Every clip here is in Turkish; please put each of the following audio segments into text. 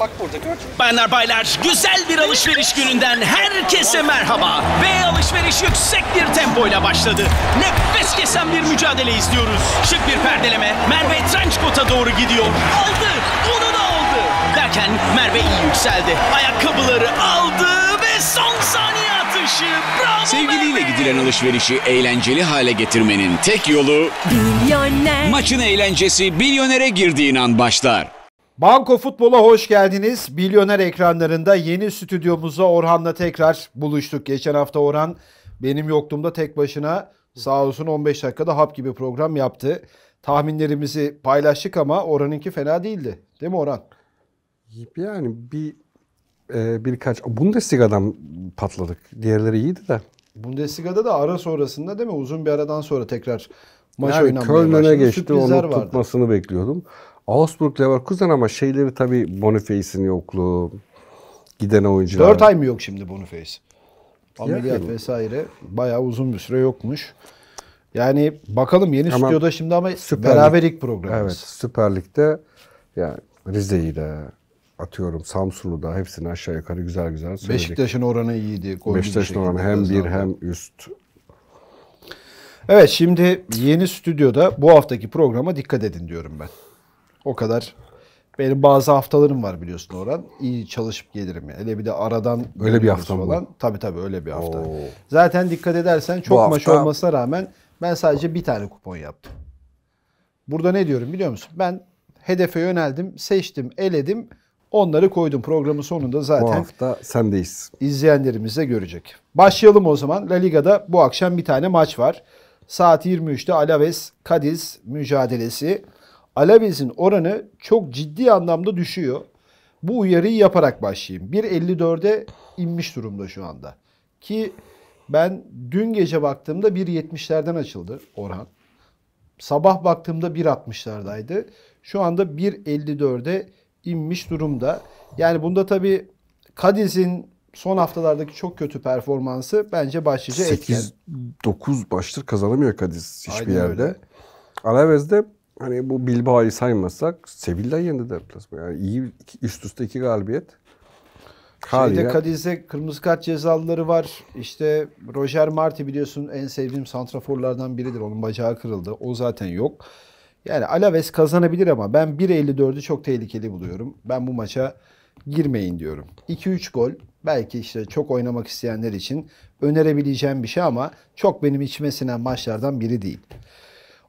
Bak burada gör. Bayanlar baylar güzel bir alışveriş gününden herkese merhaba. B alışveriş yüksek bir tempoyla başladı. Nefes kesen bir mücadele izliyoruz. Şık bir perdeleme Merve Trenchcoat'a doğru gidiyor. Aldı onu da aldı. Derken Merve iyi yükseldi. Ayakkabıları aldı ve son saniye atışı. Bravo Sevgiliyle Merve. gidilen alışverişi eğlenceli hale getirmenin tek yolu... Milyoner. Maçın eğlencesi milyonere girdiğin an başlar. Banko Futbol'a hoş geldiniz. Milyoner ekranlarında yeni stüdyomuzda Orhan'la tekrar buluştuk. Geçen hafta Orhan benim yokluğumda tek başına sağ olsun 15 dakikada hap gibi program yaptı. Tahminlerimizi paylaştık ama Orhan'ınki fena değildi. Değil mi Orhan? Yani bir e, birkaç Bundesliga'dan patladık. Diğerleri iyiydi de. Bundesliga'da da ara sonrasında değil mi? Uzun bir aradan sonra tekrar maç yani oynanmaya başladı. Köln'e geçti. Sürprizler onu vardı. tutmasını bekliyordum. Augsburg Leverkusen ama şeyleri tabii Boniface'in yokluğu. Giden oyuncular. 4 ay mı yok şimdi Boniface? Ameliyat yani. vesaire bayağı uzun bir süre yokmuş. Yani bakalım yeni ama stüdyoda şimdi ama Süper beraber programımız. Evet Süper Lig'de yani Rize'yi de atıyorum Samsun'u da hepsini aşağı yukarı güzel güzel söyledik. Beşiktaş'ın oranı iyiydi. Beşiktaş'ın oranı hem bir hem üst. Evet şimdi yeni stüdyoda bu haftaki programa dikkat edin diyorum ben o kadar benim bazı haftalarım var biliyorsun Orhan. İyi çalışıp gelirim. Yani. Hele bir de aradan öyle bir hafta falan. Bu. Tabii tabii öyle bir hafta. Oo. Zaten dikkat edersen çok Bu maç hafta... olmasına rağmen ben sadece bir tane kupon yaptım. Burada ne diyorum biliyor musun? Ben hedefe yöneldim, seçtim, eledim. Onları koydum. Programın sonunda zaten bu hafta sendeyiz. İzleyenlerimiz de görecek. Başlayalım o zaman. La Liga'da bu akşam bir tane maç var. Saat 23'te Alaves kadiz mücadelesi. Alavez'in oranı çok ciddi anlamda düşüyor. Bu uyarıyı yaparak başlayayım. 1.54'e inmiş durumda şu anda. Ki ben dün gece baktığımda 1.70'lerden açıldı Orhan. Sabah baktığımda 1.60'lardaydı. Şu anda 1.54'e inmiş durumda. Yani bunda tabii Kadiz'in son haftalardaki çok kötü performansı bence başlıca etken. 8-9 baştır kazanamıyor Kadiz hiçbir Aynen yerde. Öyle. Alavez'de hani bu Bilbao'yu saymazsak Sevilla yendi deplasman. Yani iyi üst üste iki galibiyet. Şeyde Kadiz'de kırmızı kart cezalıları var. İşte Roger Marti biliyorsun en sevdiğim santraforlardan biridir. Onun bacağı kırıldı. O zaten yok. Yani Alaves kazanabilir ama ben 1.54'ü çok tehlikeli buluyorum. Ben bu maça girmeyin diyorum. 2-3 gol belki işte çok oynamak isteyenler için önerebileceğim bir şey ama çok benim içime sinen maçlardan biri değil.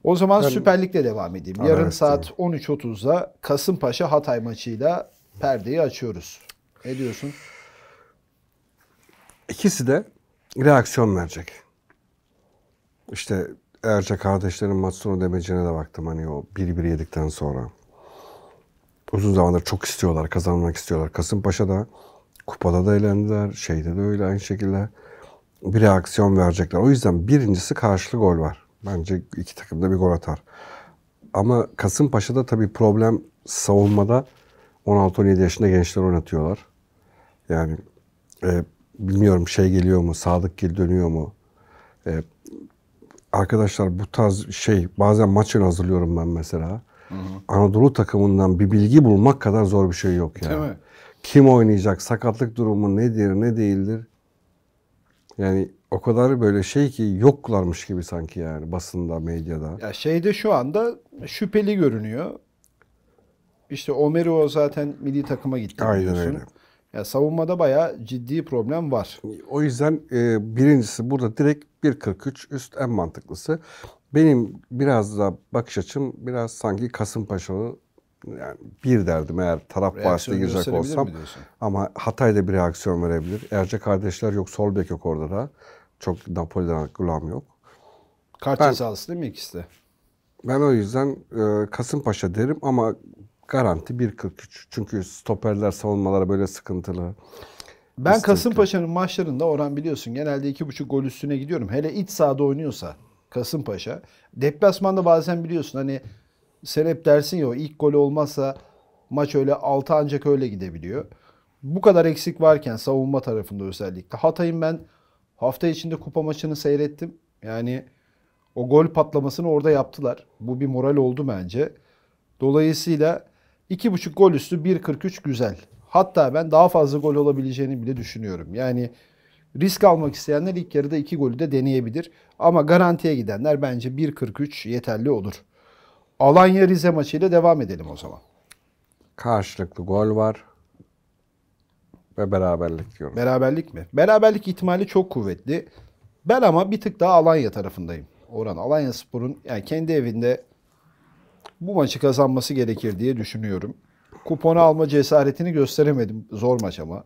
O zaman ben... Süper Lig'de devam edeyim. Yarın evet, saat 13.30'da Kasımpaşa Hatay maçıyla perdeyi açıyoruz. Ne diyorsun? İkisi de reaksiyon verecek. İşte Erce kardeşlerin maç sonu demecine de baktım hani o bir bir yedikten sonra. Uzun zamandır çok istiyorlar, kazanmak istiyorlar. Kasımpaşa'da kupada da eğlendiler, şeyde de öyle aynı şekilde bir reaksiyon verecekler. O yüzden birincisi karşılık gol var. Bence iki takım da bir gol atar. Ama Kasımpaşa'da tabii problem savunmada 16-17 yaşında gençler oynatıyorlar. Yani e, bilmiyorum şey geliyor mu, Sadık Gil dönüyor mu? E, arkadaşlar bu tarz şey bazen maçını hazırlıyorum ben mesela. Hı hı. Anadolu takımından bir bilgi bulmak kadar zor bir şey yok yani. Değil mi? Kim oynayacak, sakatlık durumu nedir, ne değildir? Yani o kadar böyle şey ki yoklarmış gibi sanki yani basında, medyada. Ya şeyde şu anda şüpheli görünüyor. İşte Omero zaten milli takıma gitti Aynen Öyle. Ya savunmada bayağı ciddi problem var. O yüzden e, birincisi burada direkt 1.43 üst en mantıklısı. Benim biraz da bakış açım biraz sanki Kasımpaşa'nın yani bir derdim eğer taraf bahsine girecek olsam. Ama Hatay'da bir reaksiyon verebilir. Erce kardeşler yok, sol bek yok orada da. Çok Napoli'den kulağım yok. Kart ben, cezalısı değil mi ikisi de? Ben o yüzden e, Kasımpaşa derim ama garanti 1.43. Çünkü stoperler savunmalara böyle sıkıntılı. Ben Kasımpaşa'nın maçlarında oran biliyorsun genelde 2.5 gol üstüne gidiyorum. Hele iç sahada oynuyorsa Kasımpaşa. Deplasmanda bazen biliyorsun hani sen hep dersin ya o ilk gol olmazsa maç öyle 6 ancak öyle gidebiliyor. Bu kadar eksik varken savunma tarafında özellikle. Hatay'ın ben Hafta içinde kupa maçını seyrettim. Yani o gol patlamasını orada yaptılar. Bu bir moral oldu bence. Dolayısıyla 2.5 gol üstü 1.43 güzel. Hatta ben daha fazla gol olabileceğini bile düşünüyorum. Yani risk almak isteyenler ilk yarıda 2 golü de deneyebilir. Ama garantiye gidenler bence 1.43 yeterli olur. Alanya Rize maçıyla devam edelim o zaman. Karşılıklı gol var ve beraberlik diyorum. Beraberlik mi? Beraberlik ihtimali çok kuvvetli. Ben ama bir tık daha Alanya tarafındayım. Oran Alanya Spor'un yani kendi evinde bu maçı kazanması gerekir diye düşünüyorum. Kuponu alma cesaretini gösteremedim. Zor maç ama.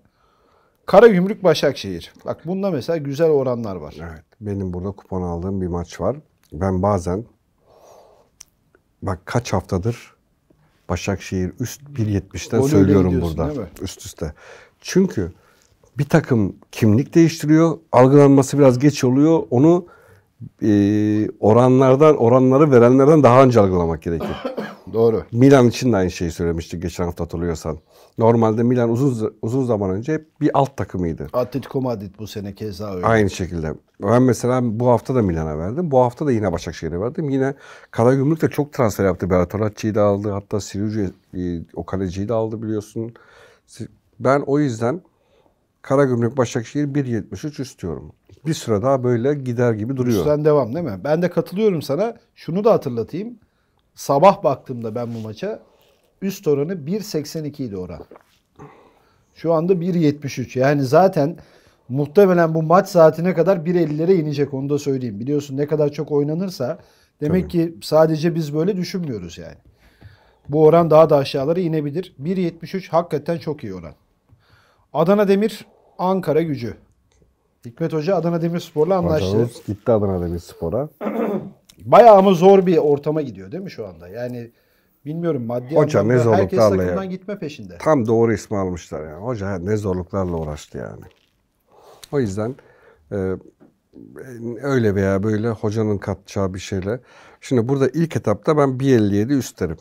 Kara Gümrük Başakşehir. Bak bunda mesela güzel oranlar var. Evet. Benim burada kupon aldığım bir maç var. Ben bazen bak kaç haftadır Başakşehir üst 1.70'ten söylüyorum burada. Üst üste. Çünkü bir takım kimlik değiştiriyor. Algılanması biraz geç oluyor. Onu e, oranlardan oranları verenlerden daha önce algılamak gerekir. Doğru. Milan için de aynı şeyi söylemiştik geçen hafta hatırlıyorsan. Normalde Milan uzun uzun zaman önce bir alt takımıydı. Atletico Madrid bu sene keza öyle. Aynı şekilde. Ben mesela bu hafta da Milan'a verdim. Bu hafta da yine Başakşehir'e verdim. Yine Karagümrük de çok transfer yaptı. Berat de aldı. Hatta Sirucu'yu, e, o kaleciyi de aldı biliyorsun. Ben o yüzden Karagümrük Başakşehir 1.73 istiyorum. Bir süre daha böyle gider gibi duruyor. Üstten devam değil mi? Ben de katılıyorum sana. Şunu da hatırlatayım. Sabah baktığımda ben bu maça üst oranı 1.82 idi oran. Şu anda 1.73. Yani zaten muhtemelen bu maç saatine kadar 1.50'lere inecek onu da söyleyeyim. Biliyorsun ne kadar çok oynanırsa demek Tabii. ki sadece biz böyle düşünmüyoruz yani. Bu oran daha da aşağılara inebilir. 1.73 hakikaten çok iyi oran. Adana Demir, Ankara Gücü. Hikmet Hoca Adana Demir Sporla anlaştı. Macaros gitti Adana Demir Spora. Bayağı ama zor bir ortama gidiyor değil mi şu anda? Yani bilmiyorum maddi Hoca ne anlamda herkes zorluklarla takımdan ya. gitme peşinde. Tam doğru ismi almışlar yani. Hoca ne zorluklarla uğraştı yani. O yüzden e, öyle veya böyle hocanın katacağı bir şeyle. Şimdi burada ilk etapta ben 1.57 üst derim.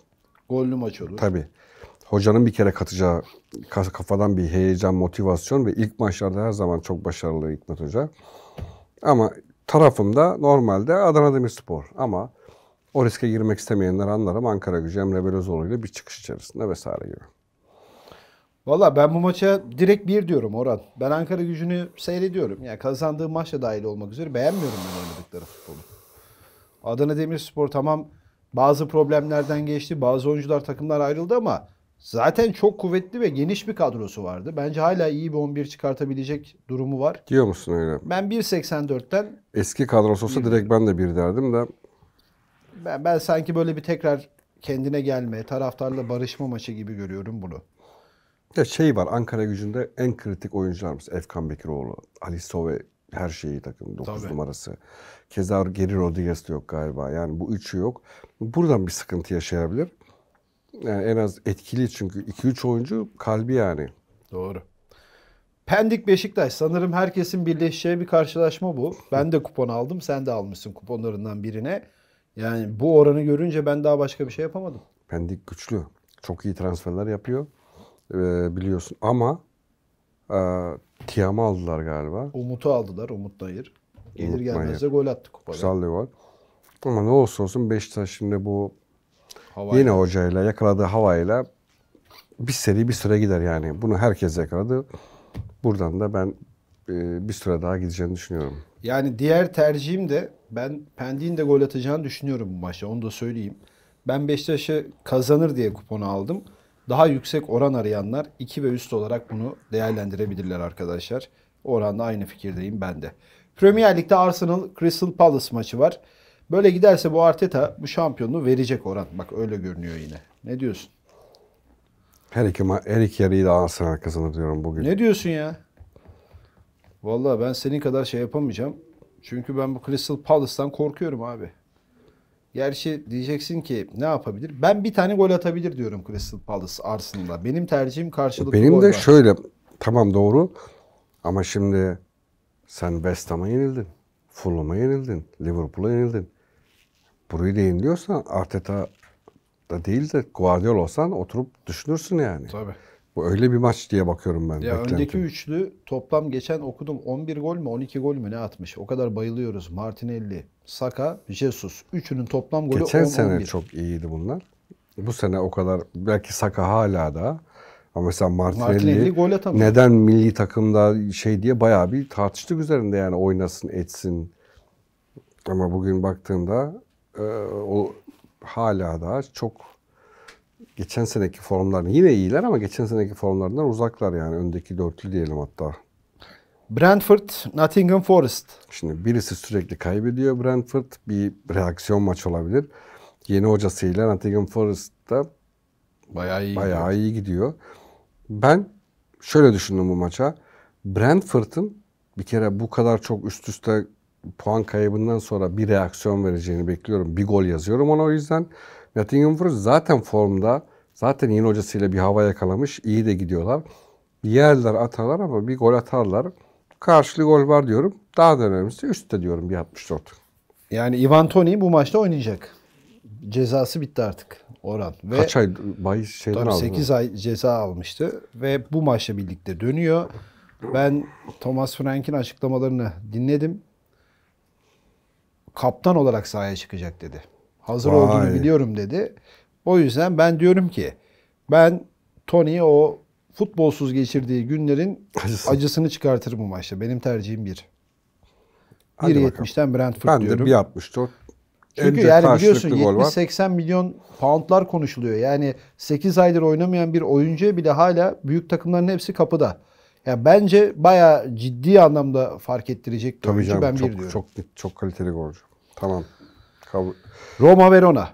Gollü maç olur. Tabii hocanın bir kere katacağı kafadan bir heyecan, motivasyon ve ilk maçlarda her zaman çok başarılı Hikmet Hoca. Ama tarafımda normalde Adana Demirspor ama o riske girmek istemeyenler anlarım Ankara Gücü Emre Belözoğlu ile bir çıkış içerisinde vesaire gibi. Valla ben bu maça direkt bir diyorum Orhan. Ben Ankara gücünü seyrediyorum. Yani kazandığı maçla dahil olmak üzere beğenmiyorum ben oynadıkları futbolu. Adana Demirspor tamam bazı problemlerden geçti. Bazı oyuncular takımlar ayrıldı ama Zaten çok kuvvetli ve geniş bir kadrosu vardı. Bence hala iyi bir 11 çıkartabilecek durumu var. Diyor musun öyle? Ben 1.84'ten... Eski kadrosu olsa direkt ben de bir derdim de. Ben, ben sanki böyle bir tekrar kendine gelme, taraftarla barışma maçı gibi görüyorum bunu. Ya şey var Ankara gücünde en kritik oyuncularımız Efkan Bekiroğlu, Ali Sove her şeyi takım 9 numarası. Keza geri Rodriguez de yok galiba. Yani bu üçü yok. Buradan bir sıkıntı yaşayabilir. Yani en az etkili çünkü 2-3 oyuncu kalbi yani. Doğru. Pendik Beşiktaş sanırım herkesin birleşeceği bir karşılaşma bu. Ben de kupon aldım. Sen de almışsın kuponlarından birine. Yani bu oranı görünce ben daha başka bir şey yapamadım. Pendik güçlü. Çok iyi transferler yapıyor. Ee, biliyorsun ama e, Tiam'ı aldılar galiba. Umut'u aldılar. Umut Nayır. Gelir Umut gelmez de gol attı kupada. Güzel de var. Ama ne olsa olsun Beşiktaş şimdi bu Havayla. Yine hocayla yakaladığı havayla bir seri bir süre gider yani. Bunu herkes yakaladı. Buradan da ben e, bir süre daha gideceğini düşünüyorum. Yani diğer tercihim de ben Pendik'in de gol atacağını düşünüyorum bu maçta. Onu da söyleyeyim. Ben Beşiktaş'ı kazanır diye kuponu aldım. Daha yüksek oran arayanlar 2 ve üst olarak bunu değerlendirebilirler arkadaşlar. Oranda aynı fikirdeyim ben de. Premier Lig'de Arsenal Crystal Palace maçı var. Böyle giderse bu Arteta bu şampiyonluğu verecek Orhan. Bak öyle görünüyor yine. Ne diyorsun? Her iki, her iki yarıyı da Arsenal kazanır diyorum bugün. Ne diyorsun ya? Vallahi ben senin kadar şey yapamayacağım. Çünkü ben bu Crystal Palace'tan korkuyorum abi. Gerçi diyeceksin ki ne yapabilir? Ben bir tane gol atabilir diyorum Crystal Palace Arsenal'a. Benim tercihim karşılıklı Benim de var. şöyle tamam doğru ama şimdi sen West Ham'a yenildin. Fulham'a yenildin. Liverpool'a yenildin burayı da yeniliyorsan Arteta da değil de Guardiola olsan oturup düşünürsün yani. Tabii. Bu öyle bir maç diye bakıyorum ben. Ya öndeki üçlü toplam geçen okudum 11 gol mü 12 gol mü ne atmış. O kadar bayılıyoruz. Martinelli, Saka, Jesus. Üçünün toplam golü geçen 10 Geçen sene 11. çok iyiydi bunlar. Bu sene o kadar belki Saka hala da ama mesela Martinelli, Martinelli gol atamıyor. neden milli takımda şey diye bayağı bir tartıştık üzerinde yani oynasın etsin. Ama bugün baktığımda e, o hala daha çok geçen seneki formlarını yine iyiler ama geçen seneki formlarından uzaklar yani öndeki dörtlü diyelim hatta. Brentford, Nottingham Forest. Şimdi birisi sürekli kaybediyor Brentford. Bir reaksiyon maç olabilir. Yeni hocasıyla Nottingham Forest'ta bayağı iyi, bayağı gidiyor. iyi gidiyor. Ben şöyle düşündüm bu maça. Brentford'ın bir kere bu kadar çok üst üste puan kaybından sonra bir reaksiyon vereceğini bekliyorum. Bir gol yazıyorum ona o yüzden. Nottingham Forest zaten formda. Zaten yeni hocasıyla bir hava yakalamış. İyi de gidiyorlar. Yerler atarlar ama bir gol atarlar. Karşılı gol var diyorum. Daha da önemlisi üstte diyorum bir 64. Yani Ivan Toni bu maçta oynayacak. Cezası bitti artık Orhan. Ve Kaç ay Bay şeyden aldı? 8 mı? ay ceza almıştı ve bu maçla birlikte dönüyor. Ben Thomas Frank'in açıklamalarını dinledim kaptan olarak sahaya çıkacak dedi. Hazır Vay. olduğunu biliyorum dedi. O yüzden ben diyorum ki ben Tony o futbolsuz geçirdiği günlerin Acısı. acısını çıkartır bu maçta. Benim tercihim bir. 1.70'ten Brentford ben diyorum. Ben de 1.64. Çünkü Önce yani biliyorsun 70-80 milyon poundlar konuşuluyor. Yani 8 aydır oynamayan bir oyuncu bile hala büyük takımların hepsi kapıda. Ya bence bayağı ciddi anlamda fark ettirecek. Tabii canım, ben çok, bir Çok, çok kaliteli golcü. Tamam. Kabul. Roma Verona.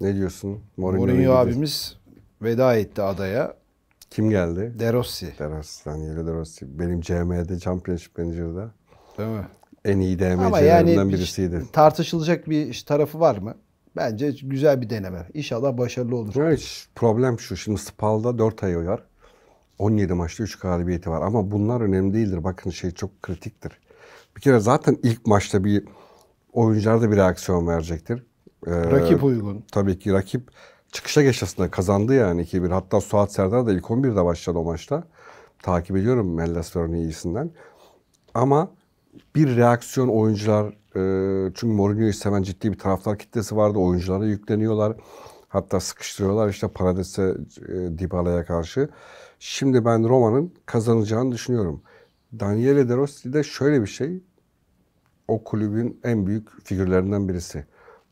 Ne diyorsun? Mourinho, Mourinho abimiz veda etti adaya. Kim geldi? De Rossi. De Rossi. Daniele De Rossi. Benim CM'de, Championship Manager'da. Değil mi? En iyi DMC'lerinden yani birisiydi. Tartışılacak bir tarafı var mı? Bence güzel bir deneme. İnşallah başarılı olur. Evet, problem şu. Şimdi Spal'da 4 ay oyar. 17 maçta 3 galibiyeti var ama bunlar önemli değildir. Bakın şey çok kritiktir. Bir kere zaten ilk maçta bir oyuncular da bir reaksiyon verecektir. Ee, rakip uygun. Tabii ki rakip çıkışa geçesinde kazandı yani 2-1. Hatta Suat Serdar da ilk 11'de başladı o maçta. Takip ediyorum Mellas iyisinden. Ama bir reaksiyon oyuncular e, çünkü Mourinho'yu seven ciddi bir taraftar kitlesi vardı. Oyunculara yükleniyorlar. Hatta sıkıştırıyorlar işte Parades'e e, Dybala'ya karşı. Şimdi ben Roma'nın kazanacağını düşünüyorum. Daniele De Rossi de şöyle bir şey. O kulübün en büyük figürlerinden birisi.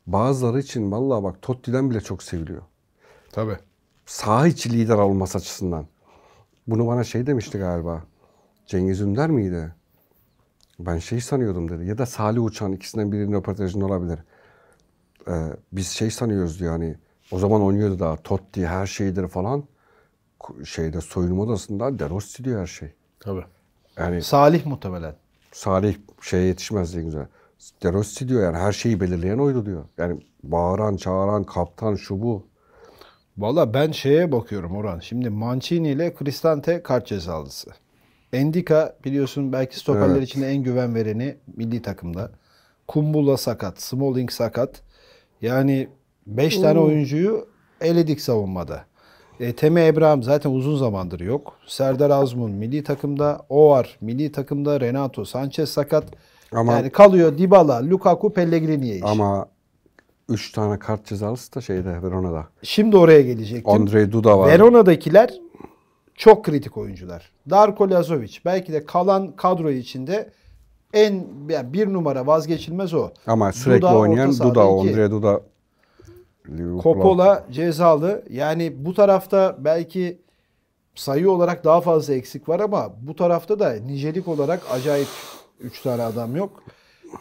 Bazıları için vallahi bak Totti'den bile çok seviliyor. Tabii. Sağ içi lider olması açısından. Bunu bana şey demişti galiba. Cengiz Ünder miydi? Ben şey sanıyordum dedi. Ya da Salih Uçan ikisinden birinin röportajında olabilir. Ee, biz şey sanıyoruz diyor hani o zaman oynuyordu daha Totti her şeydir falan şeyde soyunma odasında Derossi diyor her şey. Tabii. Yani Salih muhtemelen. Salih şey yetişmez diye güzel. Derossi diyor yani her şeyi belirleyen oydu diyor. Yani bağıran, çağıran, kaptan şu bu. Valla ben şeye bakıyorum Orhan. Şimdi Mancini ile Cristante kart cezalısı. Endika biliyorsun belki stoperler evet. içinde en güven vereni milli takımda. Kumbula sakat, Smalling sakat. Yani 5 tane oyuncuyu eledik savunmada. E, Teme Ebrahim zaten uzun zamandır yok. Serdar Azmun milli takımda. o var. milli takımda. Renato Sanchez sakat. Ama, yani kalıyor Dybala, Lukaku, Pellegrini'ye iş. Ama 3 tane kart cezalısı da şeyde Verona'da. Şimdi oraya gelecektim. Andrei Duda var. Verona'dakiler çok kritik oyuncular. Darko Lazovic belki de kalan kadro içinde en yani bir numara vazgeçilmez o. Ama sürekli Duda, oynayan Duda, Andrei Duda Coppola cezalı. Yani bu tarafta belki sayı olarak daha fazla eksik var ama bu tarafta da nicelik olarak acayip 3 tane adam yok.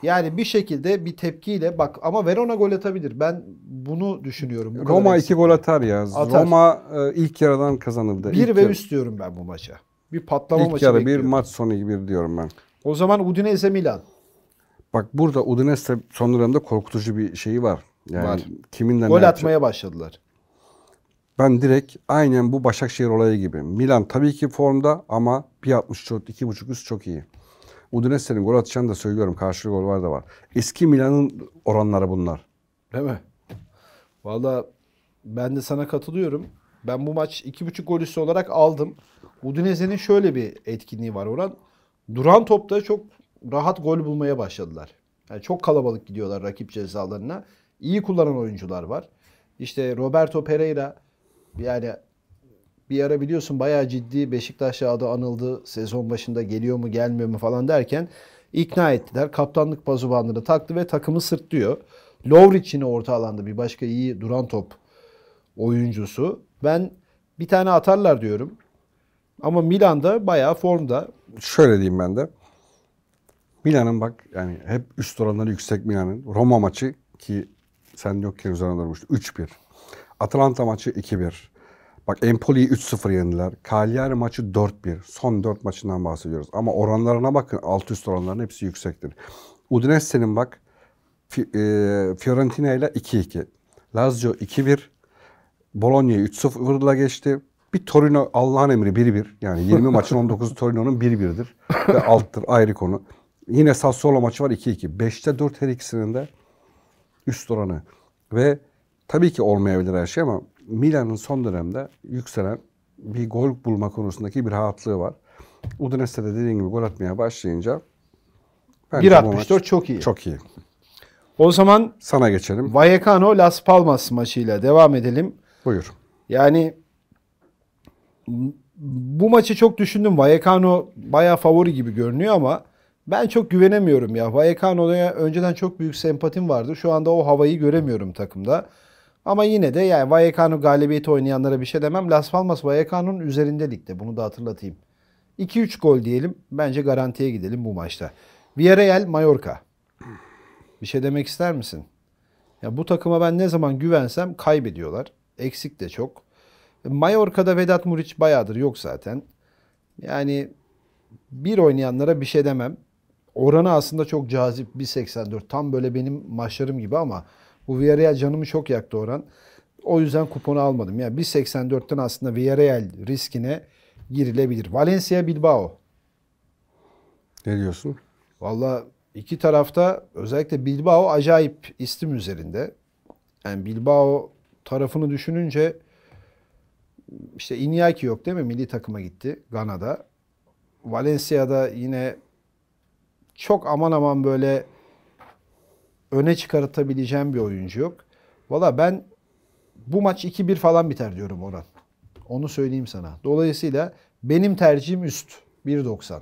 Yani bir şekilde bir tepkiyle bak ama Verona gol atabilir. Ben bunu düşünüyorum. Bu Roma iki gol atar ya. Atar. Roma e, ilk yarıdan kazanıldı. Bir ve üst diyorum ben bu maça. Bir patlama ilk maçı yarı bir maç sonu gibi diyorum ben. O zaman Udinese Milan. Bak burada Udinese son dönemde korkutucu bir şeyi var. Yani Var. kiminle Gol atmaya yapacak? başladılar. Ben direkt aynen bu Başakşehir olayı gibi. Milan tabii ki formda ama 1.64 buçuk üst çok iyi. Udinese'nin gol atacağını da söylüyorum. karşılık gol var da var. Eski Milan'ın oranları bunlar. Değil mi? Valla ben de sana katılıyorum. Ben bu maç iki buçuk gol üstü olarak aldım. Udinese'nin şöyle bir etkinliği var oran. Duran topta çok rahat gol bulmaya başladılar. Yani çok kalabalık gidiyorlar rakip cezalarına iyi kullanan oyuncular var. İşte Roberto Pereira yani bir ara biliyorsun bayağı ciddi Beşiktaş'a adı anıldı. Sezon başında geliyor mu gelmiyor mu falan derken ikna ettiler. Kaptanlık pazubandını taktı ve takımı sırtlıyor. Lovric yine orta alanda bir başka iyi duran top oyuncusu. Ben bir tane atarlar diyorum. Ama Milan'da bayağı formda. Şöyle diyeyim ben de. Milan'ın bak yani hep üst oranları yüksek Milan'ın. Roma maçı ki sen yokken üzerine durmuştu. 3-1. Atalanta maçı 2-1. Bak Empoli'yi 3-0 yendiler. Cagliari maçı 4-1. Son 4 maçından bahsediyoruz. Ama oranlarına bakın. Alt üst oranların hepsi yüksektir. Udinese'nin bak e, Fiorentina ile 2-2. Lazio 2-1. Bologna 3-0'la 0 geçti. Bir Torino Allah'ın emri 1-1. Yani 20 maçın 19'u Torino'nun 1-1'dir. Ve alttır ayrı konu. Yine Sassuolo maçı var 2-2. 5'te 4 her ikisinin de üst oranı ve tabii ki olmayabilir her şey ama Milan'ın son dönemde yükselen bir gol bulma konusundaki bir rahatlığı var. Udinese de dediğim gibi gol atmaya başlayınca 1.64 çok iyi. Çok iyi. O zaman sana geçelim. Vallecano Las Palmas maçıyla devam edelim. Buyur. Yani bu maçı çok düşündüm. Vallecano bayağı favori gibi görünüyor ama ben çok güvenemiyorum ya. Vallecano'ya önceden çok büyük sempatim vardı. Şu anda o havayı göremiyorum takımda. Ama yine de yani Vallecano galibiyeti oynayanlara bir şey demem. Las Palmas Vallecano'nun üzerinde ligde. Bunu da hatırlatayım. 2-3 gol diyelim. Bence garantiye gidelim bu maçta. Villarreal Mallorca. Bir şey demek ister misin? Ya bu takıma ben ne zaman güvensem kaybediyorlar. Eksik de çok. Mallorca'da Vedat Muriç bayağıdır yok zaten. Yani bir oynayanlara bir şey demem oranı aslında çok cazip 1.84. Tam böyle benim maçlarım gibi ama bu Villarreal canımı çok yaktı oran. O yüzden kuponu almadım. Yani 1.84'ten aslında Villarreal riskine girilebilir. Valencia Bilbao. Ne diyorsun? Valla iki tarafta özellikle Bilbao acayip istim üzerinde. Yani Bilbao tarafını düşününce işte Iñaki yok değil mi? Milli takıma gitti Gana'da. Valencia'da yine çok aman aman böyle öne çıkartabileceğim bir oyuncu yok. Valla ben bu maç 2-1 falan biter diyorum Orhan. Onu söyleyeyim sana. Dolayısıyla benim tercihim üst 1.90.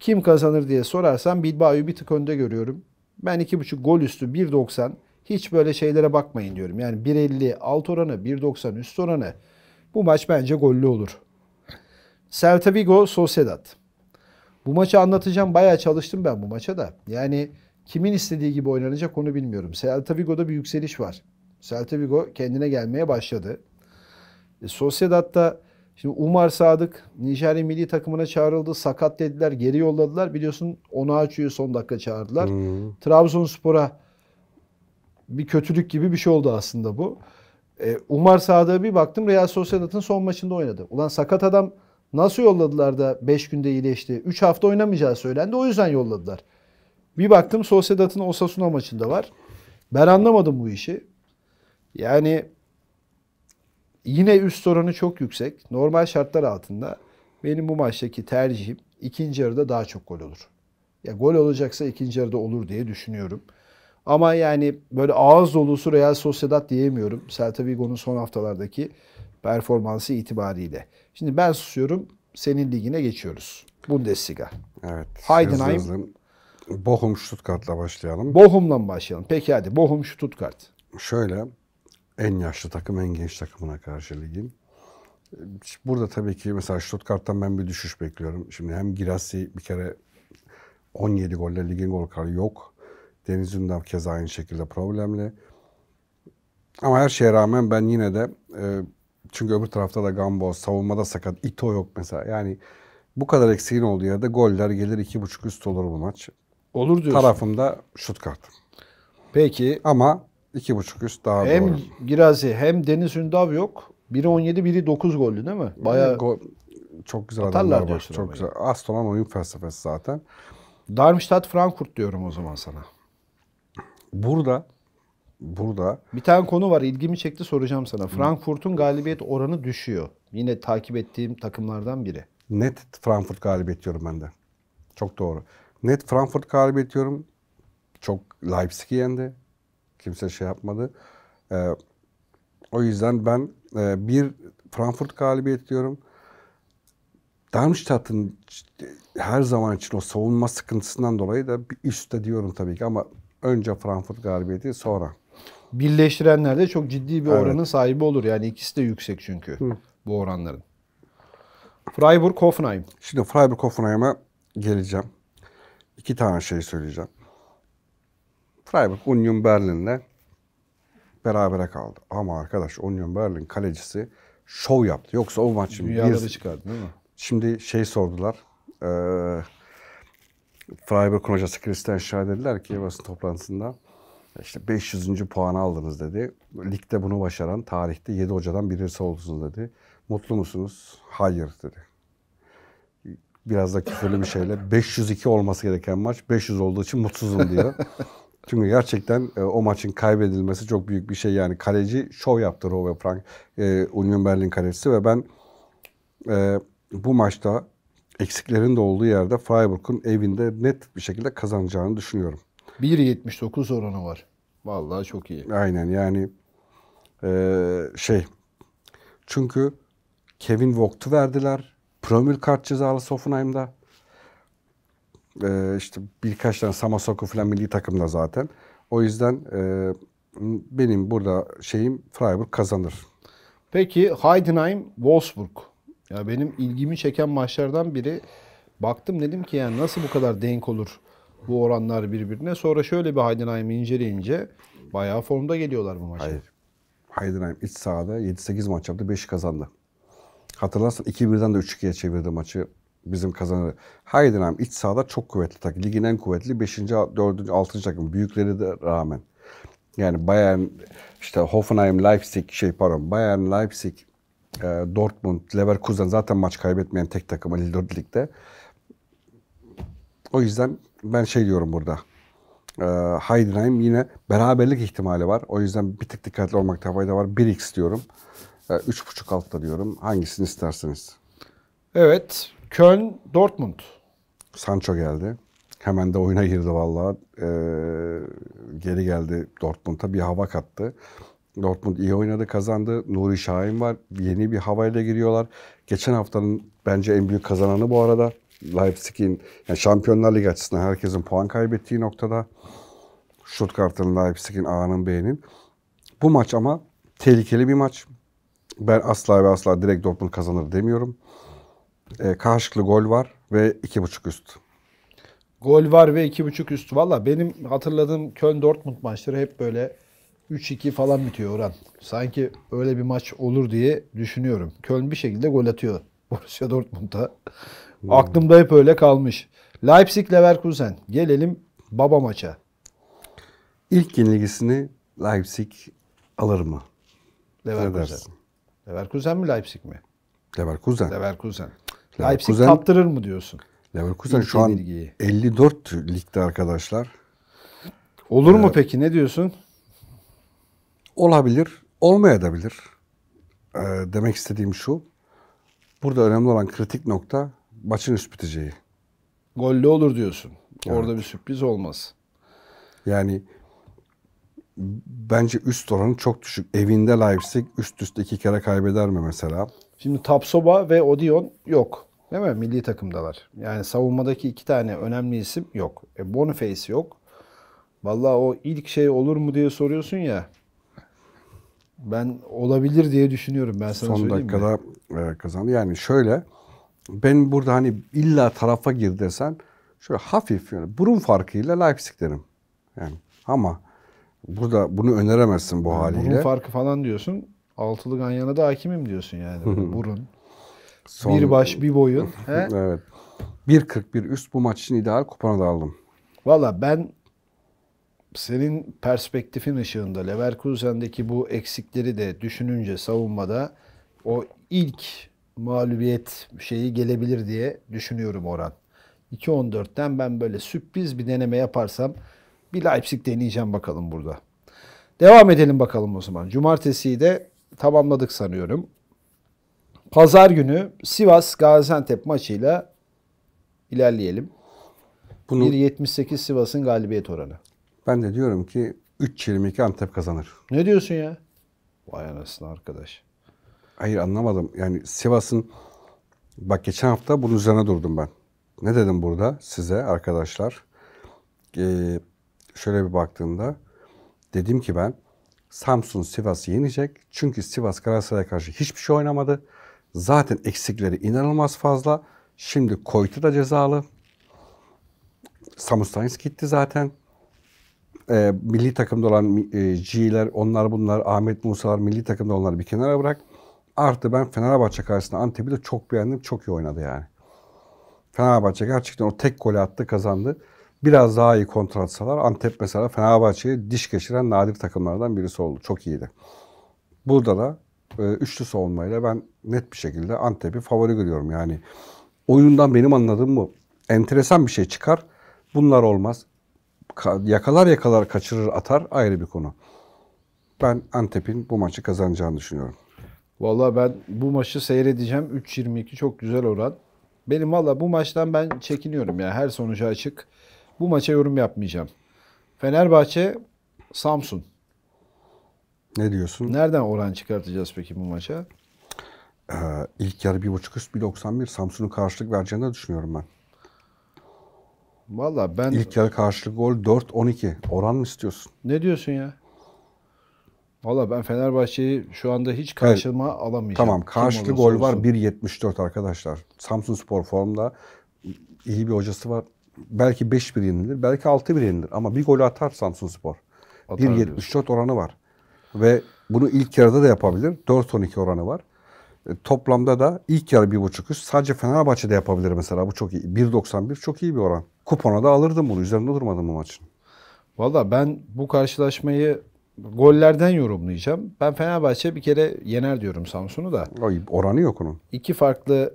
Kim kazanır diye sorarsam Bilbao'yu bir tık önde görüyorum. Ben 2.5 gol üstü 1.90 hiç böyle şeylere bakmayın diyorum. Yani 1.50 alt oranı 1.90 üst oranı bu maç bence gollü olur. Celta Vigo Sociedad. Bu maçı anlatacağım. Bayağı çalıştım ben bu maça da. Yani kimin istediği gibi oynanacak onu bilmiyorum. Celta Vigo'da bir yükseliş var. Celta Vigo kendine gelmeye başladı. E, Sociedad'da şimdi Umar Sadık Nijerya milli takımına çağrıldı. Sakat dediler. Geri yolladılar. Biliyorsun onu açıyor son dakika çağırdılar. Hmm. Trabzonspor'a bir kötülük gibi bir şey oldu aslında bu. E, Umar Sadık'a bir baktım Real Sociedad'ın son maçında oynadı. Ulan sakat adam Nasıl yolladılar da 5 günde iyileşti? 3 hafta oynamayacağı söylendi. O yüzden yolladılar. Bir baktım Sociedad'ın Osasuna maçında var. Ben anlamadım bu işi. Yani yine üst oranı çok yüksek. Normal şartlar altında benim bu maçtaki tercihim ikinci yarıda daha çok gol olur. Ya gol olacaksa ikinci yarıda olur diye düşünüyorum. Ama yani böyle ağız dolusu Real Sociedad diyemiyorum. Celta Vigo'nun son haftalardaki performansı itibariyle. Şimdi ben susuyorum. Senin ligine geçiyoruz. Bundesliga. Evet. Heidenheim. Hızlı hızlı. Bochum Stuttgart'la başlayalım. Bochum'la mı başlayalım? Peki hadi Bochum Stuttgart. Şöyle en yaşlı takım en genç takımına karşı ligin. Burada tabii ki mesela Stuttgart'tan ben bir düşüş bekliyorum. Şimdi hem Girassi bir kere 17 golle ligin gol karı yok. Deniz Ündam keza aynı şekilde problemli. Ama her şeye rağmen ben yine de e, çünkü öbür tarafta da Gambo, savunmada sakat, Ito yok mesela. Yani bu kadar eksiğin olduğu yerde goller gelir iki buçuk üst olur bu maç. Olur diyorsun. Tarafımda şut Stuttgart. Peki. Ama iki buçuk üst daha hem doğru. Hem Girazi hem Deniz Ündav yok. Biri 17, biri 9 gollü değil mi? Bayağı Go çok güzel adamlar var. Çok güzel. Yani. Aston olan oyun felsefesi zaten. Darmstadt Frankfurt diyorum o zaman sana. Burada burada. Bir tane konu var ilgimi çekti soracağım sana. Frankfurt'un galibiyet oranı düşüyor. Yine takip ettiğim takımlardan biri. Net Frankfurt galibiyet diyorum ben de. Çok doğru. Net Frankfurt galibiyet diyorum. Çok Leipzig'i yendi. Kimse şey yapmadı. Ee, o yüzden ben e, bir Frankfurt galibiyet diyorum. Darmstadt'ın her zaman için o savunma sıkıntısından dolayı da bir üstte diyorum tabii ki ama önce Frankfurt galibiyeti sonra birleştirenler de çok ciddi bir evet. sahibi olur. Yani ikisi de yüksek çünkü Hı. bu oranların. Freiburg Hoffenheim. Şimdi Freiburg Hoffenheim'a geleceğim. İki tane şey söyleyeceğim. Freiburg Union Berlin'le beraber kaldı. Ama arkadaş Union Berlin kalecisi şov yaptı. Yoksa o maç şimdi Dünyaları bir... çıkardı değil mi? Şimdi şey sordular. Ee, Freiburg hocası Christian Schaar dediler ki basın toplantısında işte 500. puanı aldınız dedi. Ligde bunu başaran tarihte 7 hocadan birisi oldunuz dedi. Mutlu musunuz? Hayır dedi. Biraz da küfürlü bir şeyle 502 olması gereken maç 500 olduğu için mutsuzum diyor. Çünkü gerçekten e, o maçın kaybedilmesi çok büyük bir şey. Yani kaleci şov yaptı Rove Frank, e, Union Berlin kalecisi ve ben e, bu maçta eksiklerin de olduğu yerde Freiburg'un evinde net bir şekilde kazanacağını düşünüyorum. 1.79 oranı var. Vallahi çok iyi. Aynen yani ee, şey çünkü Kevin Vogt'u verdiler. Promil kart cezalı Hoffenheim'da. Ee, işte birkaç tane Samasoku falan milli takımda zaten. O yüzden e, benim burada şeyim Freiburg kazanır. Peki Heidenheim Wolfsburg. Ya benim ilgimi çeken maçlardan biri. Baktım dedim ki yani nasıl bu kadar denk olur? bu oranlar birbirine. Sonra şöyle bir Heidenheim'i inceleyince bayağı formda geliyorlar bu maça. Hayır. Heidenheim iç sahada 7-8 maç yaptı, 5 kazandı. Hatırlarsan 2-1'den de 3-2'ye çevirdi maçı bizim kazanır. Heidenheim iç sahada çok kuvvetli takım. Ligin en kuvvetli 5. 4. 6. takım. Büyükleri de rağmen. Yani Bayern, işte Hoffenheim, Leipzig, şey pardon Bayern, Leipzig, e, Dortmund, Leverkusen zaten maç kaybetmeyen tek takım Ali Lig'de. O yüzden ben şey diyorum burada. E, ee, Heidenheim yine beraberlik ihtimali var. O yüzden bir tık dikkatli olmakta fayda var. 1x diyorum. E, ee, 3.5 altta diyorum. Hangisini isterseniz. Evet. Köln, Dortmund. Sancho geldi. Hemen de oyuna girdi vallahi. E, geri geldi Dortmund'a. Bir hava kattı. Dortmund iyi oynadı, kazandı. Nuri Şahin var. Yeni bir havayla giriyorlar. Geçen haftanın bence en büyük kazananı bu arada. Leipzig'in yani Şampiyonlar Ligi açısından herkesin puan kaybettiği noktada Stuttgart'ın, Leipzig'in, A'nın, B'nin. Bu maç ama tehlikeli bir maç. Ben asla ve asla direkt Dortmund kazanır demiyorum. E, karşılıklı gol var ve 2.5 üst. Gol var ve 2.5 üst. Valla benim hatırladığım Köln-Dortmund maçları hep böyle 3-2 falan bitiyor oran. Sanki öyle bir maç olur diye düşünüyorum. Köln bir şekilde gol atıyor Borussia Dortmund'a. Hmm. Aklımda hep öyle kalmış. Leipzig Leverkusen. Gelelim baba maça. İlk yenilgisini Leipzig alır mı? Leverkusen. Leverkusen mi Leipzig mi? Leverkusen. Leverkusen. Leipzig Leverkusen, kaptırır mı diyorsun? Leverkusen İlk şu an 54 ligde arkadaşlar. Olur ee, mu peki ne diyorsun? Olabilir, olmayabilir. Ee, demek istediğim şu. Burada önemli olan kritik nokta maçın üst biteceği. Gollü olur diyorsun. Evet. Orada bir sürpriz olmaz. Yani bence üst oranı çok düşük. Evinde Leipzig üst üste iki kere kaybeder mi mesela? Şimdi Tapsoba ve Odion yok. Değil mi? Milli takımdalar. Yani savunmadaki iki tane önemli isim yok. E, Boniface yok. Valla o ilk şey olur mu diye soruyorsun ya. Ben olabilir diye düşünüyorum ben sana Son söyleyeyim dakikada mi? E, kazandı. Yani şöyle ben burada hani illa tarafa gir desen şöyle hafif yani burun farkıyla Leipzig derim. Yani ama burada bunu öneremezsin bu haliyle. Burun farkı falan diyorsun. Altılı Ganyan'a da hakimim diyorsun yani. burun. Son... Bir baş bir boyun. He? evet. 1.41 üst bu maç için ideal kupona da aldım. Valla ben senin perspektifin ışığında Leverkusen'deki bu eksikleri de düşününce savunmada o ilk mağlubiyet şeyi gelebilir diye düşünüyorum oran. 2.14'ten ben böyle sürpriz bir deneme yaparsam bir Leipzig deneyeceğim bakalım burada. Devam edelim bakalım o zaman. Cumartesiyi de tamamladık sanıyorum. Pazar günü Sivas Gaziantep maçıyla ilerleyelim. Bunu... 1.78 Sivas'ın galibiyet oranı. Ben de diyorum ki 3 Antep kazanır. Ne diyorsun ya? Vay anasını arkadaş. Hayır anlamadım. Yani Sivas'ın bak geçen hafta bunun üzerine durdum ben. Ne dedim burada size arkadaşlar? Ee, şöyle bir baktığımda dedim ki ben Samsun Sivas'ı yenecek. Çünkü Sivas Galatasaray'a karşı hiçbir şey oynamadı. Zaten eksikleri inanılmaz fazla. Şimdi Koytu da cezalı. Samustayins gitti zaten. Ee, milli takımda olan e, G'ler, onlar bunlar, Ahmet Musalar milli takımda onları bir kenara bırak. Artı ben Fenerbahçe karşısında Antep'i de çok beğendim. Çok iyi oynadı yani. Fenerbahçe gerçekten o tek golü attı kazandı. Biraz daha iyi kontrol atsalar Antep mesela Fenerbahçe'yi diş geçiren nadir takımlardan birisi oldu. Çok iyiydi. Burada da e, üçlü savunmayla ben net bir şekilde Antep'i favori görüyorum. Yani oyundan benim anladığım bu. Enteresan bir şey çıkar. Bunlar olmaz. Ka yakalar yakalar kaçırır atar ayrı bir konu. Ben Antep'in bu maçı kazanacağını düşünüyorum. Valla ben bu maçı seyredeceğim. 3.22 çok güzel oran. Benim valla bu maçtan ben çekiniyorum ya. Yani. Her sonuca açık. Bu maça yorum yapmayacağım. Fenerbahçe, Samsun. Ne diyorsun? Nereden oran çıkartacağız peki bu maça? Ee, ilk yarı buçuk üst bir 1.91. Samsun'un karşılık vereceğini düşünüyorum ben. Valla ben... İlk yarı karşılık gol 4-12. Oran mı istiyorsun? Ne diyorsun ya? Valla ben Fenerbahçe'yi şu anda hiç karşıma evet. alamayacağım. Tamam karşılıklı gol var 1.74 arkadaşlar. Samsun Spor formda iyi bir hocası var. Belki 5-1 yenilir belki 6-1 yenilir ama bir gol atar Samsun Spor. 1.74 oranı var. Ve bunu ilk yarıda da yapabilir. 4-12 oranı var. E, toplamda da ilk yarı bir buçuk üst sadece Fenerbahçe'de yapabilir mesela. Bu çok iyi. 1.91 çok iyi bir oran. Kupona da alırdım bunu. Üzerinde durmadım bu maçın. Valla ben bu karşılaşmayı gollerden yorumlayacağım. Ben Fenerbahçe bir kere yener diyorum Samsun'u da. Ay, oranı yok onun. İki farklı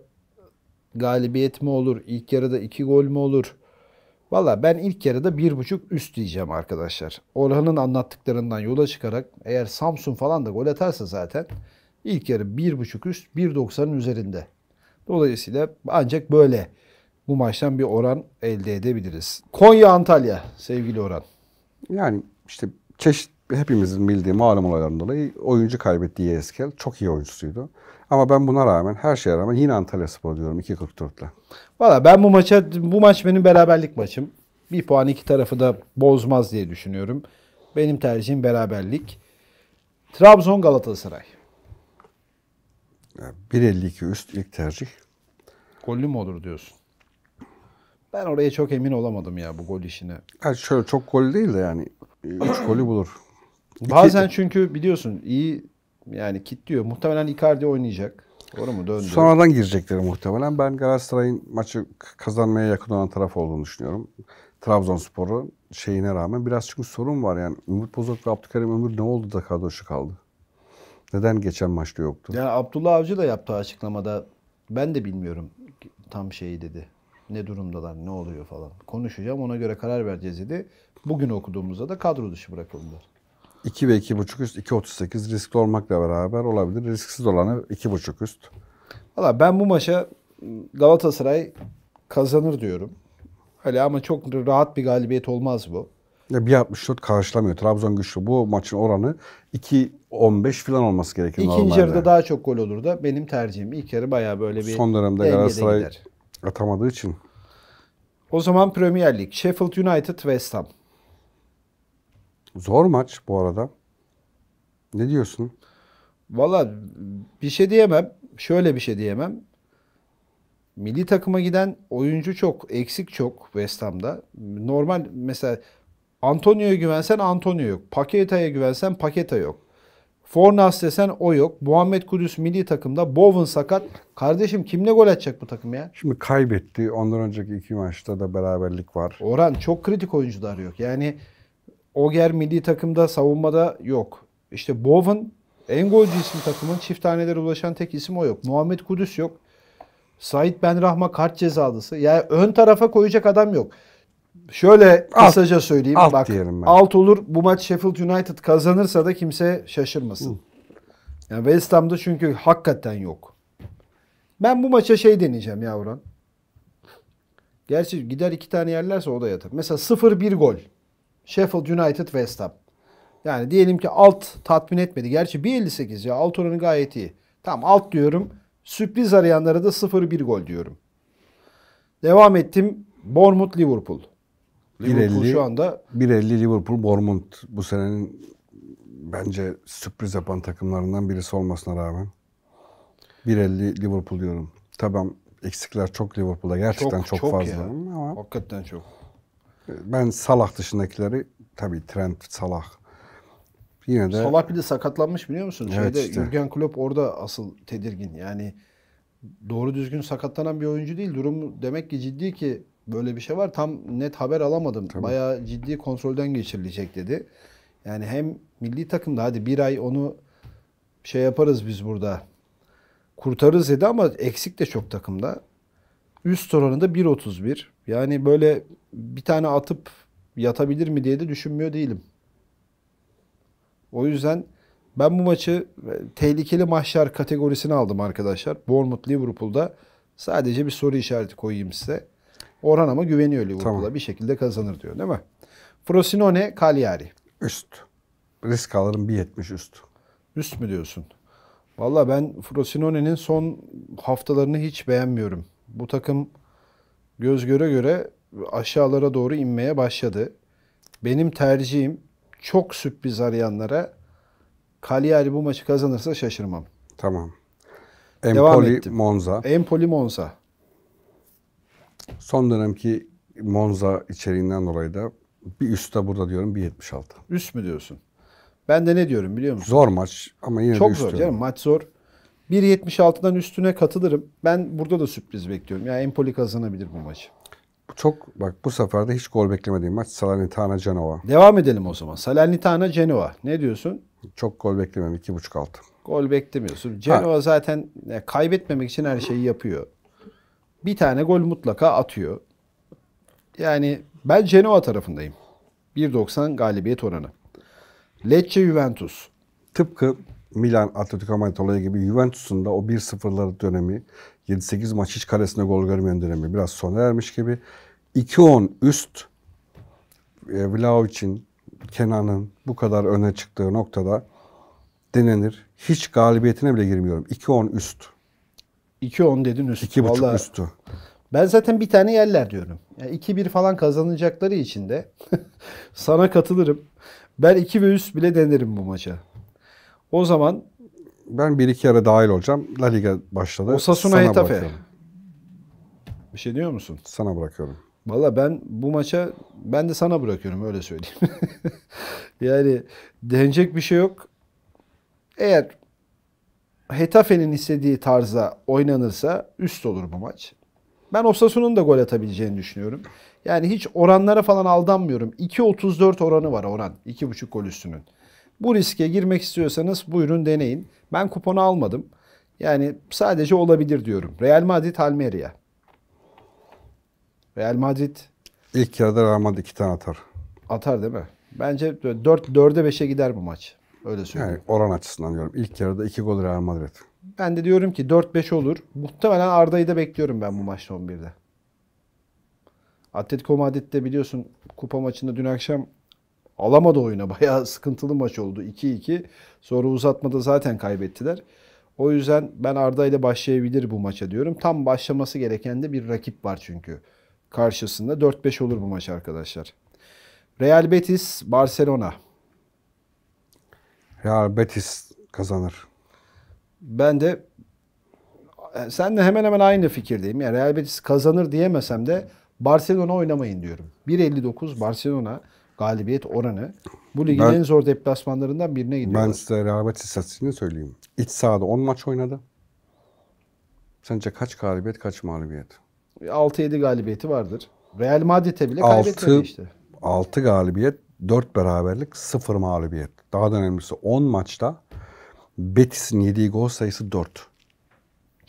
galibiyet mi olur? İlk yarıda iki gol mü olur? Valla ben ilk yarıda bir buçuk üst diyeceğim arkadaşlar. Orhan'ın anlattıklarından yola çıkarak eğer Samsun falan da gol atarsa zaten ilk yarı bir buçuk üst 1.90'ın üzerinde. Dolayısıyla ancak böyle bu maçtan bir oran elde edebiliriz. Konya Antalya sevgili Orhan. Yani işte çeşit hepimizin bildiği malum olaylardan dolayı oyuncu kaybetti Yeskel. Çok iyi oyuncusuydu. Ama ben buna rağmen her şeye rağmen yine Antalya Spor diyorum 2.44'le. Valla ben bu maça bu maç benim beraberlik maçım. Bir puan iki tarafı da bozmaz diye düşünüyorum. Benim tercihim beraberlik. Trabzon Galatasaray. 1.52 üst ilk tercih. Gollü mü olur diyorsun? Ben oraya çok emin olamadım ya bu gol işine. Yani şöyle çok gol değil de yani 3 golü bulur. Bazen çünkü biliyorsun iyi yani kilitliyor Muhtemelen Icardi oynayacak. Doğru mu? Döndü. Sonradan girecekleri muhtemelen. Ben Galatasaray'ın maçı kazanmaya yakın olan taraf olduğunu düşünüyorum. Trabzonspor'u şeyine rağmen biraz çünkü sorun var yani. Ümit Bozok ve Abdülkerim Ömür ne oldu da kadro dışı kaldı? Neden geçen maçta yoktu? Ya Abdullah Avcı da yaptığı açıklamada ben de bilmiyorum tam şeyi dedi. Ne durumdalar, ne oluyor falan. Konuşacağım ona göre karar vereceğiz dedi. Bugün okuduğumuzda da kadro dışı bırakıldılar. 2 ve 2,5 üst 2.38 riskli olmakla beraber olabilir. Risksiz olanı 2.5 üst. Valla ben bu maça Galatasaray kazanır diyorum. Öyle ama çok rahat bir galibiyet olmaz bu. Ya 1.64 karşılamıyor. Trabzon güçlü. Bu maçın oranı 2.15 falan olması gerekir İkinci normalde. yarıda daha çok gol olur da benim tercihim. İlk yarı baya böyle bir Son dönemde Galatasaray gider. atamadığı için. O zaman Premier Lig. Sheffield United West Ham. Zor maç bu arada. Ne diyorsun? Valla bir şey diyemem. Şöyle bir şey diyemem. Milli takıma giden oyuncu çok, eksik çok West Ham'da. Normal mesela Antonio'ya güvensen Antonio yok. Paketa'ya güvensen Paketa yok. Fornas desen o yok. Muhammed Kudüs milli takımda. Bowen sakat. Kardeşim kimle gol atacak bu takım ya? Şimdi kaybetti. Ondan önceki iki maçta da beraberlik var. Orhan çok kritik oyuncular yok. Yani Oger milli takımda savunmada yok. İşte Bowen en golcü isim takımın çift tanelere ulaşan tek isim o yok. Muhammed Kudüs yok. Said Benrahma kart cezalısı. Yani ön tarafa koyacak adam yok. Şöyle alt, kısaca söyleyeyim. Alt Bak, diyelim ben. Alt olur. Bu maç Sheffield United kazanırsa da kimse şaşırmasın. Hı. Yani West Ham'da çünkü hakikaten yok. Ben bu maça şey deneyeceğim yavran. Gerçi gider iki tane yerlerse o da yatar. Mesela 0-1 gol. Sheffield United West Ham. Yani diyelim ki alt tatmin etmedi. Gerçi 1.58 ya alt oranı gayet iyi. Tamam alt diyorum. Sürpriz arayanlara da 0-1 gol diyorum. Devam ettim. Bournemouth Liverpool. Liverpool 1.50 şu anda 1.50 Liverpool Bournemouth bu senenin bence sürpriz yapan takımlarından birisi olmasına rağmen 1.50 Liverpool diyorum. Tabii eksikler çok Liverpool'da gerçekten çok, çok, çok fazla ya. ama hakikaten çok ben Salah dışındakileri tabii Trent, Salah yine de Salah bir de sakatlanmış biliyor musun? Evet Şeyde işte. Jurgen Klopp orada asıl tedirgin. Yani doğru düzgün sakatlanan bir oyuncu değil. Durum demek ki ciddi ki böyle bir şey var. Tam net haber alamadım. Tabii. Bayağı ciddi kontrolden geçirilecek dedi. Yani hem milli takımda hadi bir ay onu şey yaparız biz burada. Kurtarırız dedi ama eksik de çok takımda. Üst oranı 1.31. Yani böyle bir tane atıp yatabilir mi diye de düşünmüyor değilim. O yüzden ben bu maçı e, tehlikeli mahşer kategorisine aldım arkadaşlar. Bournemouth Liverpool'da sadece bir soru işareti koyayım size. Orhan ama güveniyor Liverpool'a tamam. bir şekilde kazanır diyor değil mi? Frosinone Cagliari. Üst. Risk alırım 1.70 üst. Üst mü diyorsun? Valla ben Frosinone'nin son haftalarını hiç beğenmiyorum bu takım göz göre göre aşağılara doğru inmeye başladı. Benim tercihim çok sürpriz arayanlara Cagliari bu maçı kazanırsa şaşırmam. Tamam. Empoli Devam ettim. Monza. Empoli Monza. Son dönemki Monza içeriğinden dolayı da bir üstte burada diyorum 1.76. Üst mü diyorsun? Ben de ne diyorum biliyor musun? Zor maç ama yine Çok de üst zor diyorum. canım maç zor. 1.76'dan üstüne katılırım. Ben burada da sürpriz bekliyorum. Yani Empoli kazanabilir bu maçı. Çok bak bu sefer de hiç gol beklemediğim maç Salernitana Genova. Devam edelim o zaman. Salernitana Genova. Ne diyorsun? Çok gol beklemem. 2.5 altı. Gol beklemiyorsun. Genova ha. zaten e, kaybetmemek için her şeyi yapıyor. Bir tane gol mutlaka atıyor. Yani ben Genova tarafındayım. 1.90 galibiyet oranı. Lecce Juventus. Tıpkı Milan Atletico Madrid olayı gibi Juventus'un da o 1-0'ları dönemi 7-8 maç hiç kalesine gol görmeyen dönemi biraz sona ermiş gibi 2-10 üst e, Vlaovic'in, Kenan'ın bu kadar öne çıktığı noktada denenir. Hiç galibiyetine bile girmiyorum. 2-10 üst. 2-10 dedin üst. 2.5 Vallahi... üstü. Ben zaten bir tane yerler diyorum. Yani 2-1 falan kazanacakları için de sana katılırım. Ben 2 ve üst bile denerim bu maça. O zaman ben bir iki yere dahil olacağım. La Liga başladı. Osasuna Sana Hetafe. Bir şey diyor musun? Sana bırakıyorum. Valla ben bu maça ben de sana bırakıyorum öyle söyleyeyim. yani denecek bir şey yok. Eğer Hetafe'nin istediği tarza oynanırsa üst olur bu maç. Ben Osasun'un da gol atabileceğini düşünüyorum. Yani hiç oranlara falan aldanmıyorum. 2.34 oranı var oran. 2.5 gol üstünün. Bu riske girmek istiyorsanız buyurun deneyin. Ben kuponu almadım. Yani sadece olabilir diyorum. Real Madrid Almeria. Real Madrid İlk yarıda Real Madrid iki tane atar. Atar değil mi? Bence 4 4'e 5'e gider bu maç. Öyle söyleyeyim. Yani oran açısından diyorum. İlk yarıda 2 gol Real Madrid. Ben de diyorum ki 4-5 olur. Muhtemelen Arda'yı da bekliyorum ben bu maçta 11'de. Atletico Madrid'de biliyorsun kupa maçında dün akşam alamadı oyuna. Bayağı sıkıntılı maç oldu. 2-2. Sonra uzatmada zaten kaybettiler. O yüzden ben Arda ile başlayabilir bu maça diyorum. Tam başlaması gereken de bir rakip var çünkü. Karşısında 4-5 olur bu maç arkadaşlar. Real Betis Barcelona. Real Betis kazanır. Ben de sen de hemen hemen aynı fikirdeyim. Yani Real Betis kazanır diyemesem de Barcelona oynamayın diyorum. 1.59 Barcelona galibiyet oranı. Bu ligin ben, en zor deplasmanlarından birine gidiyor. Ben size rağbet istatistiğini söyleyeyim. İç sahada 10 maç oynadı. Sence kaç galibiyet kaç mağlubiyet? 6-7 galibiyeti vardır. Real Madrid'e bile 6, kaybetmedi işte. 6 galibiyet, 4 beraberlik, 0 mağlubiyet. Daha da önemlisi 10 maçta Betis'in yediği gol sayısı 4.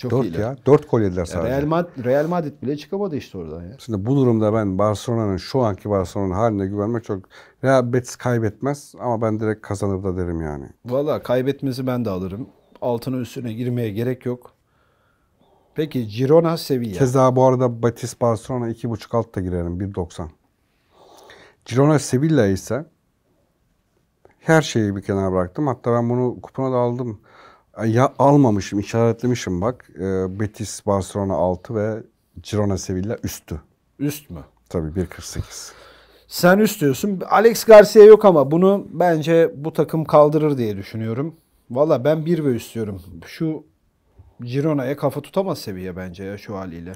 Çok dört iyiler. ya. Dört gol yediler sadece. Real Madrid, Real Madrid bile çıkamadı işte oradan ya. Şimdi bu durumda ben Barcelona'nın şu anki Barcelona'nın haline güvenmek çok... Real Betis kaybetmez ama ben direkt kazanır da derim yani. Valla kaybetmesi ben de alırım. Altına üstüne girmeye gerek yok. Peki Girona Sevilla. Keza bu arada Betis Barcelona 2.5 alt da girerim 1.90. Girona Sevilla ise her şeyi bir kenara bıraktım. Hatta ben bunu kupona da aldım. Ya almamışım, işaretlemişim bak. E, Betis, Barcelona 6 ve Girona, Sevilla üstü. Üst mü? Tabii 1.48. Sen üst diyorsun. Alex Garcia yok ama bunu bence bu takım kaldırır diye düşünüyorum. Valla ben 1 ve üst diyorum. Şu Girona'ya kafa tutamaz seviye bence ya şu haliyle.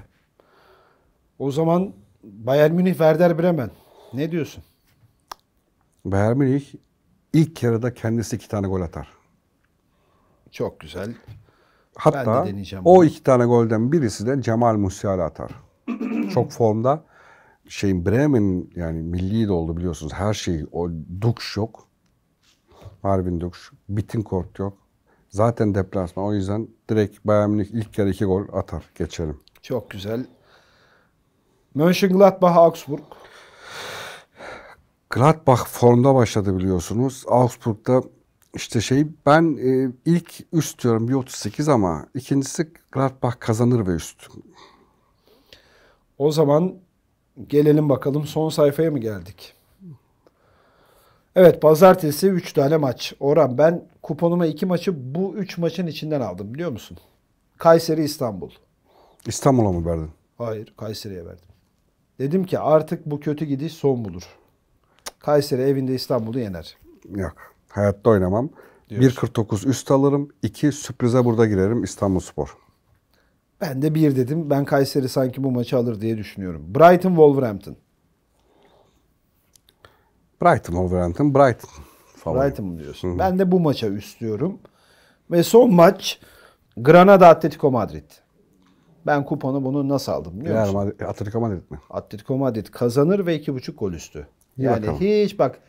O zaman Bayern Münih Werder Bremen. Ne diyorsun? Bayern Münih ilk yarıda kendisi iki tane gol atar. Çok güzel. Hatta ben de deneyeceğim o bunu. iki tane golden birisi de Cemal Musiala atar. Çok formda. Şeyin Bremen yani milli de oldu biliyorsunuz. Her şeyi o Dux yok. Marvin Dux. Bittinkort yok. Zaten deplasman. O yüzden direkt Bayern Münih ilk kere iki gol atar. Geçelim. Çok güzel. Mönchengladbach Augsburg. Gladbach formda başladı biliyorsunuz. Augsburg'da işte şey ben e, ilk üst diyorum 38 ama ikincisi Gladbach kazanır ve üst. O zaman gelelim bakalım son sayfaya mı geldik? Evet pazartesi 3 tane maç. Orhan ben kuponuma 2 maçı bu 3 maçın içinden aldım biliyor musun? Kayseri İstanbul. İstanbul'a mı verdin? Hayır Kayseri'ye verdim. Dedim ki artık bu kötü gidiş son bulur. Kayseri evinde İstanbul'u yener. Yok. Hayatta oynamam. Diyorsun. 1.49 üst alırım. 2 sürprize burada girerim İstanbul Spor. Ben de 1 dedim. Ben Kayseri sanki bu maçı alır diye düşünüyorum. Brighton Wolverhampton. Brighton Wolverhampton. Brighton. Favori. Brighton mı diyorsun? Hı-hı. Ben de bu maça üstlüyorum. Ve son maç Granada Atletico Madrid. Ben kuponu bunu nasıl aldım biliyor musun? Madrid, Atletico Madrid mi? Atletico Madrid kazanır ve 2.5 gol üstü. Yani Bakalım. hiç bak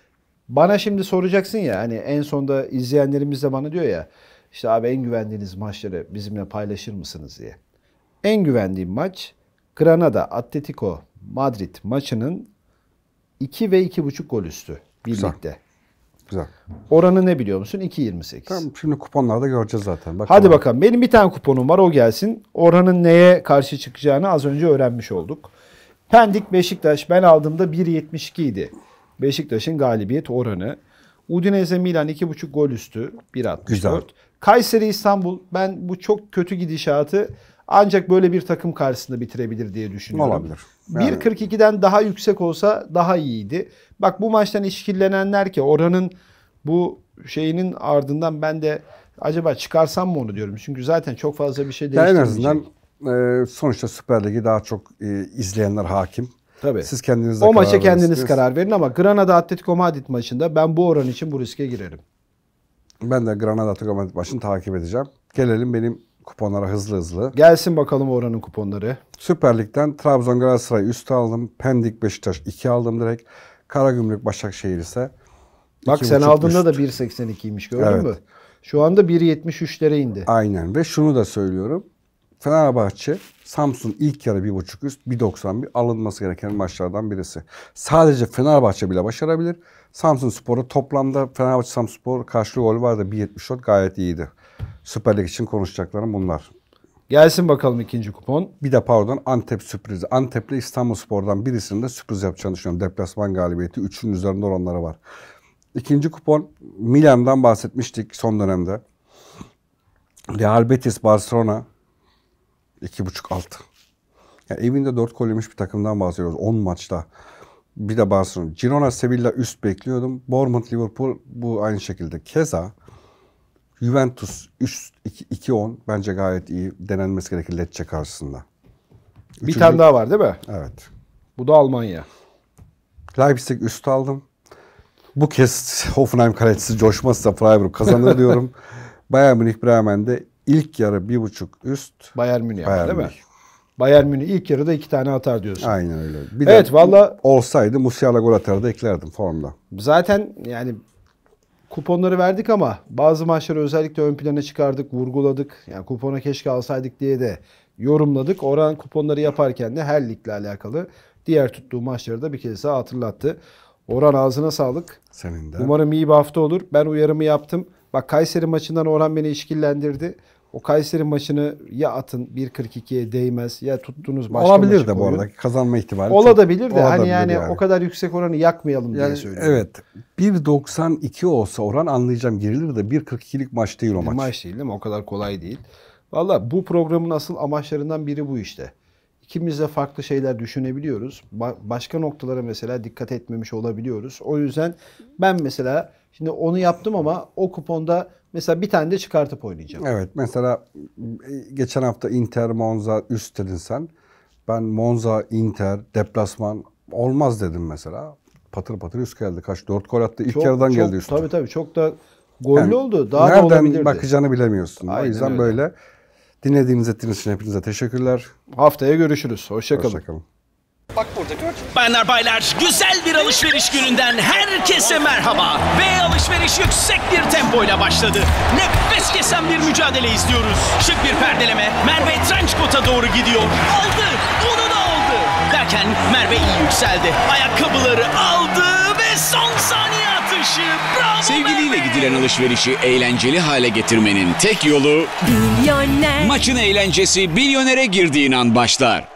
bana şimdi soracaksın ya hani en sonda izleyenlerimiz de bana diyor ya işte abi en güvendiğiniz maçları bizimle paylaşır mısınız diye. En güvendiğim maç Granada Atletico Madrid maçının 2 ve 2.5 gol üstü birlikte. Güzel. Oranı ne biliyor musun? 2.28. Tamam şimdi kuponlarda göreceğiz zaten. Bakalım. Hadi bakalım. Benim bir tane kuponum var o gelsin. Oranın neye karşı çıkacağını az önce öğrenmiş olduk. Pendik Beşiktaş ben aldığımda 1.72 idi. Beşiktaş'ın galibiyet oranı. Udinese Milan 2.5 gol üstü 1.64. Kayseri İstanbul ben bu çok kötü gidişatı ancak böyle bir takım karşısında bitirebilir diye düşünüyorum. Olabilir. Yani... 1.42'den daha yüksek olsa daha iyiydi. Bak bu maçtan işkillenenler ki oranın bu şeyinin ardından ben de acaba çıkarsam mı onu diyorum. Çünkü zaten çok fazla bir şey değiştirmeyecek. En azından e, sonuçta Süper Ligi daha çok e, izleyenler hakim. Tabii. Siz kendiniz de O maça kendiniz karar verin ama Granada Atletico Madrid maçında ben bu oran için bu riske girerim. Ben de Granada Atletico Madrid maçını takip edeceğim. Gelelim benim kuponlara hızlı hızlı. Gelsin bakalım oranın kuponları. Süper Lig'den Trabzon Galatasaray üstü aldım. Pendik Beşiktaş 2 aldım direkt. Karagümrük Başakşehir ise Bak sen aldığında üst. da 1.82'ymiş gördün evet. mü? Şu anda 1.73'lere indi. Aynen ve şunu da söylüyorum. Fenerbahçe Samsun ilk yarı 1.5 üst 1.91 alınması gereken maçlardan birisi. Sadece Fenerbahçe bile başarabilir. Samsun Spor'a toplamda Fenerbahçe Samsun Spor karşılığı gol vardı 1.74 gayet iyiydi. Süper Lig için konuşacaklarım bunlar. Gelsin bakalım ikinci kupon. Bir de pardon Antep sürprizi. Antep'le İstanbul Spor'dan birisinin de sürpriz yapacağını düşünüyorum. Deplasman galibiyeti 3'ün üzerinde oranları var. İkinci kupon Milan'dan bahsetmiştik son dönemde. Real Betis Barcelona buçuk alt. Yani evinde dört gol yemiş bir takımdan bahsediyoruz 10 maçta. Bir de Barcelona. Girona, Sevilla üst bekliyordum. Bournemouth, Liverpool bu aynı şekilde. Keza Juventus 2-10 bence gayet iyi denenmesi gerekir Lecce karşısında. Üçüncü... Bir tane daha var değil mi? Evet. Bu da Almanya. Leipzig üst aldım. Bu kez Hoffenheim kalecisi coşmazsa Freiburg kazanır diyorum. Bayern Münih Bremen'de İlk yarı bir buçuk üst. Bayern Münih Bayern değil mi? Bayern Münih ilk yarıda iki tane atar diyorsun. Aynen öyle. Bir evet, valla olsaydı Musiala gol atardı eklerdim formda. Zaten yani kuponları verdik ama bazı maçları özellikle ön plana çıkardık, vurguladık. Yani kupona keşke alsaydık diye de yorumladık. Orhan kuponları yaparken de her ligle alakalı diğer tuttuğu maçları da bir kez daha hatırlattı. Orhan ağzına sağlık. Senin de. Umarım iyi bir hafta olur. Ben uyarımı yaptım. Bak Kayseri maçından Orhan beni işkillendirdi. O Kayseri maçını ya atın 1.42'ye değmez ya tuttuğunuz başka Olabilir de bu arada kazanma ihtimali. olabilir de hani yani, yani o kadar yüksek oranı yakmayalım yani, diye söylüyorum. Evet 1.92 olsa oran anlayacağım girilir de 1.42'lik maç değil o e, maç. Maç değil değil mi? O kadar kolay değil. Valla bu programın asıl amaçlarından biri bu işte. İkimiz de farklı şeyler düşünebiliyoruz. Ba- başka noktalara mesela dikkat etmemiş olabiliyoruz. O yüzden ben mesela şimdi onu yaptım ama o kuponda Mesela bir tane de çıkartıp oynayacağım. Evet mesela e, geçen hafta Inter Monza üst dedin sen. Ben Monza, Inter, deplasman olmaz dedim mesela. Patır patır üst geldi. Kaç dört gol attı. İlk çok, yarıdan çok, geldi üst. Tabii tabii çok da gollü yani, oldu. Daha nereden da olabilirdi. bakacağını bilemiyorsun. Aynen o yüzden öyle. böyle dinlediğiniz ettiğiniz için hepinize teşekkürler. Haftaya görüşürüz. Hoşçakalın. Hoşçakalın. Bak burada gör. Bayanlar baylar güzel bir alışveriş gününden herkese merhaba. Ve alışveriş yüksek bir tempoyla başladı. Nefes kesen bir mücadele izliyoruz. Şık bir perdeleme Merve Trenchcoat'a doğru gidiyor. Aldı onu da aldı. Derken Merve iyi yükseldi. Ayakkabıları aldı ve son saniye atışı. Bravo Sevgiliyle Merve. gidilen alışverişi eğlenceli hale getirmenin tek yolu... Milyoner. Maçın eğlencesi milyonere girdiğin an başlar.